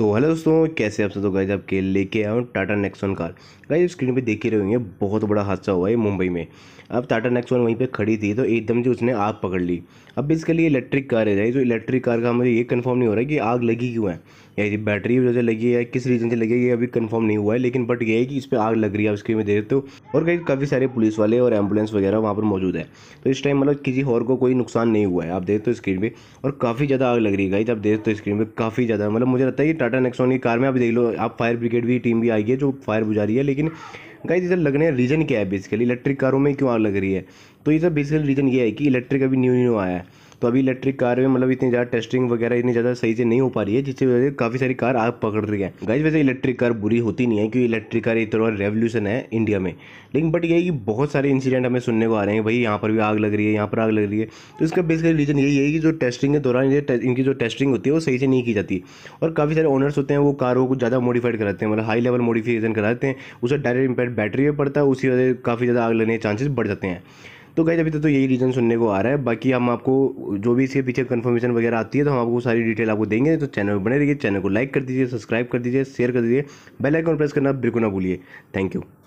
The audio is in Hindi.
तो हेलो दोस्तों कैसे आप सब तो गाइज आपके लेके आया हूँ Tata Nexon car guys screen पे देख ही रहे होंगे बहुत बड़ा हादसा हुआ है मुंबई में अब टाटा नेक्सॉन वहीं पे खड़ी थी तो एकदम से उसने आग पकड़ ली अब इसके लिए इलेक्ट्रिक कार है जाए तो इलेक्ट्रिक कार का मुझे ये कंफर्म नहीं हो रहा है कि आग लगी क्यों है ये बैटरी वजह लगी है किस रीज़न से लगी है ये अभी कंफर्म नहीं हुआ है लेकिन बट ये है कि इस पर आग लग रही है उसके में देखते हो और कहीं काफ़ी सारे पुलिस वाले और एम्बुलेंस वगैरह वहाँ पर मौजूद है तो इस टाइम मतलब किसी और को कोई नुकसान नहीं हुआ है आप देखते हो स्क्रीन पर और काफ़ी ज़्यादा आग लग रही है गाइज आप देख दो तो स्क्रीन पर काफ़ी ज़्यादा मतलब मुझे लगता है कि टाटा नेक्सोन की कार में आप देख लो आप फायर ब्रिगेड की टीम भी आई है जो फायर बुझा रही है लेकिन गाइज इधर लगने का रीज़न क्या है बेसिकली इलेक्ट्रिक कारों में क्यों आग लग रही है तो ये सब रीज़न ये है कि इलेक्ट्रिक अभी न्यू न्यू आया है तो अभी इलेक्ट्रिक कार में मतलब इतनी ज़्यादा टेस्टिंग वगैरह इतनी ज़्यादा सही से नहीं हो पा रही है जिसकी वजह से काफ़ी सारी कार आग पकड़ रही है गाइज वैसे इलेक्ट्रिक कार बुरी होती नहीं है क्योंकि इलेक्ट्रिक कार एक तरह रेवोल्यूशन है इंडिया में लेकिन बट ये कि बहुत सारे इंसिडेंट हमें सुनने को आ रहे हैं भाई यहाँ पर भी आग लग रही है यहाँ पर आग लग रही है तो इसका बेसिकली रीज़न यही है कि जो टेस्टिंग के दौरान इनकी जो टेस्टिंग होती है वो सही से नहीं की जाती और काफ़ी सारे ओनर्स होते हैं वो कारों को ज़्यादा मॉडिफाइड कराते हैं मतलब हाई लेवल मॉडिफिकेशन कराते हैं उसका डायरेक्ट इम्पैक्ट बैटरी पर पड़ता है उसी वजह से काफ़ी ज़्यादा आग लगने के चांसेस बढ़ जाते हैं तो गाइज अभी तक तो यही रीज़न सुनने को आ रहा है बाकी हम आपको जो भी इसके पीछे कन्फर्मेशन वगैरह आती है तो हम आपको सारी डिटेल आपको देंगे तो चैनल बने रहिए चैनल को लाइक कर दीजिए सब्सक्राइब कर दीजिए शेयर कर दीजिए बेल आइकन प्रेस करना बिल्कुल ना भूलिए थैंक यू